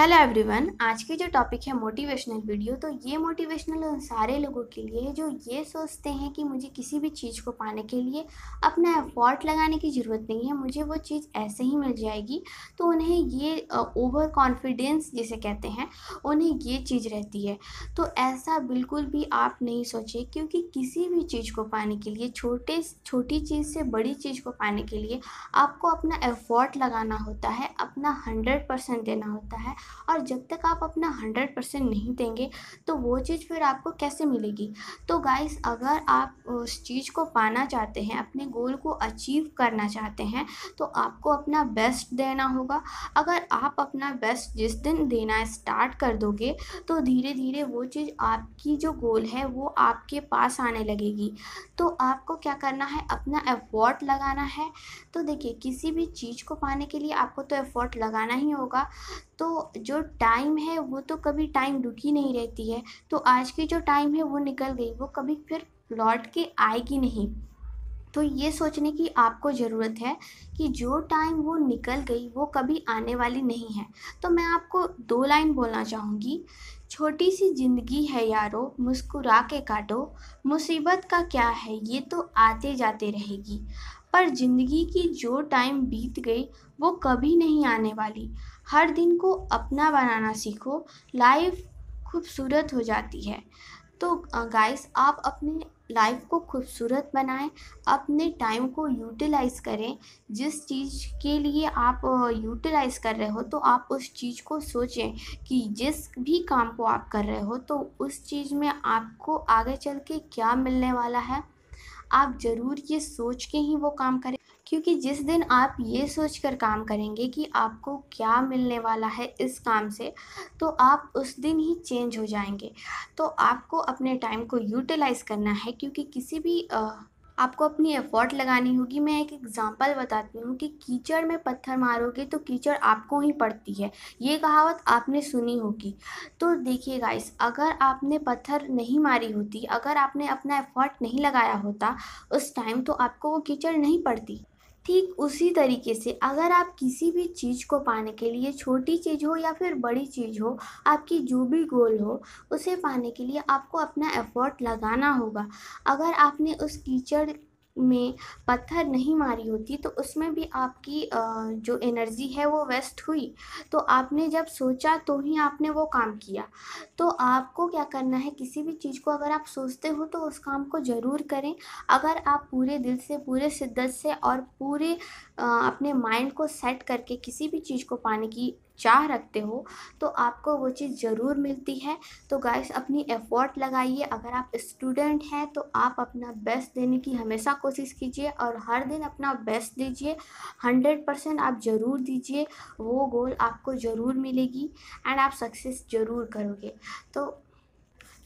hello everyone आज की जो टॉपिक है मोटिवेशनल वीडियो तो ये मोटिवेशनल उन सारे लोगों के लिए है जो ये सोचते हैं कि मुझे किसी भी चीज़ को पाने के लिए अपना एफर्ट लगाने की ज़रूरत नहीं है मुझे वो चीज़ ऐसे ही मिल जाएगी तो उन्हें ये ओवर कॉन्फिडेंस जिसे कहते हैं उन्हें ये चीज़ रहती है तो ऐसा बिल्कुल भी आप नहीं सोचें क्योंकि किसी भी चीज़ को पाने के लिए छोटे छोटी चीज़ से बड़ी चीज़ को पाने के लिए आपको अपना एफर्ट लगाना होता है अपना हंड्रेड परसेंट देना होता है और जब तक आप अपना हंड्रेड परसेंट नहीं देंगे तो वो चीज़ फिर आपको कैसे मिलेगी तो गाइस अगर आप उस चीज़ को पाना चाहते हैं अपने गोल को अचीव करना चाहते हैं तो आपको अपना बेस्ट देना होगा अगर आप अपना बेस्ट जिस दिन देना स्टार्ट कर दोगे तो धीरे धीरे वो चीज़ आपकी जो गोल है वो आपके पास आने लगेगी तो आपको क्या करना है अपना एफर्ट लगाना है तो देखिए किसी भी चीज़ को पाने के लिए आपको तो एफर्ट लगाना ही होगा तो जो टाइम है वो तो कभी टाइम रुकी नहीं रहती है तो आज की जो टाइम है वो निकल गई वो कभी फिर लौट के आएगी नहीं तो ये सोचने की आपको ज़रूरत है कि जो टाइम वो निकल गई वो कभी आने वाली नहीं है तो मैं आपको दो लाइन बोलना चाहूँगी छोटी सी जिंदगी है यारो मुस्कुरा के काटो मुसीबत का क्या है ये तो आते जाते रहेगी पर ज़िंदगी की जो टाइम बीत गई वो कभी नहीं आने वाली हर दिन को अपना बनाना सीखो लाइफ खूबसूरत हो जाती है तो गाइस आप अपने लाइफ को खूबसूरत बनाएं अपने टाइम को यूटिलाइज़ करें जिस चीज़ के लिए आप यूटिलाइज़ कर रहे हो तो आप उस चीज़ को सोचें कि जिस भी काम को आप कर रहे हो तो उस चीज़ में आपको आगे चल के क्या मिलने वाला है आप ज़रूर ये सोच के ही वो काम करें क्योंकि जिस दिन आप ये सोच कर काम करेंगे कि आपको क्या मिलने वाला है इस काम से तो आप उस दिन ही चेंज हो जाएंगे तो आपको अपने टाइम को यूटिलाइज़ करना है क्योंकि किसी भी आ, आपको अपनी एफर्ट लगानी होगी मैं एक एग्ज़ाम्पल बताती हूँ कि कीचड़ में पत्थर मारोगे तो कीचड़ आपको ही पड़ती है ये कहावत आपने सुनी होगी तो देखिए गाइस अगर आपने पत्थर नहीं मारी होती अगर आपने अपना एफर्ट नहीं लगाया होता उस टाइम तो आपको वो कीचड़ नहीं पड़ती ठीक उसी तरीके से अगर आप किसी भी चीज़ को पाने के लिए छोटी चीज़ हो या फिर बड़ी चीज़ हो आपकी जो भी गोल हो उसे पाने के लिए आपको अपना एफर्ट लगाना होगा अगर आपने उस कीचड़ में पत्थर नहीं मारी होती तो उसमें भी आपकी जो एनर्जी है वो वेस्ट हुई तो आपने जब सोचा तो ही आपने वो काम किया तो आपको क्या करना है किसी भी चीज़ को अगर आप सोचते हो तो उस काम को ज़रूर करें अगर आप पूरे दिल से पूरे शिद्दत से और पूरे अपने माइंड को सेट करके किसी भी चीज़ को पाने की चाह रखते हो तो आपको वो चीज़ ज़रूर मिलती है तो गाइस अपनी एफर्ट लगाइए अगर आप स्टूडेंट हैं तो आप अपना बेस्ट देने की हमेशा कोशिश कीजिए और हर दिन अपना बेस्ट दीजिए हंड्रेड परसेंट आप ज़रूर दीजिए वो गोल आपको ज़रूर मिलेगी एंड आप सक्सेस ज़रूर करोगे तो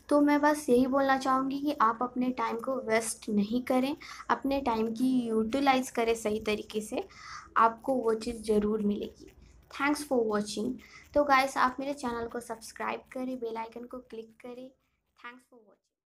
तो मैं बस यही बोलना चाहूँगी कि आप अपने टाइम को वेस्ट नहीं करें अपने टाइम की यूटिलाइज करें सही तरीके से आपको वो चीज़ ज़रूर मिलेगी थैंक्स फॉर वॉचिंग तो गाइस आप मेरे चैनल को सब्सक्राइब करें बेल आइकन को क्लिक करें थैंक्स फॉर वॉचिंग